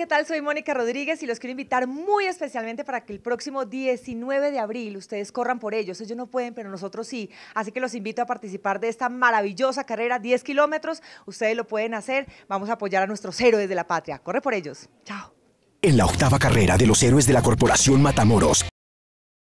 ¿qué tal? Soy Mónica Rodríguez y los quiero invitar muy especialmente para que el próximo 19 de abril ustedes corran por ellos. Ellos no pueden, pero nosotros sí. Así que los invito a participar de esta maravillosa carrera, 10 kilómetros. Ustedes lo pueden hacer. Vamos a apoyar a nuestros héroes de la patria. Corre por ellos. Chao. En la octava carrera de los héroes de la Corporación Matamoros,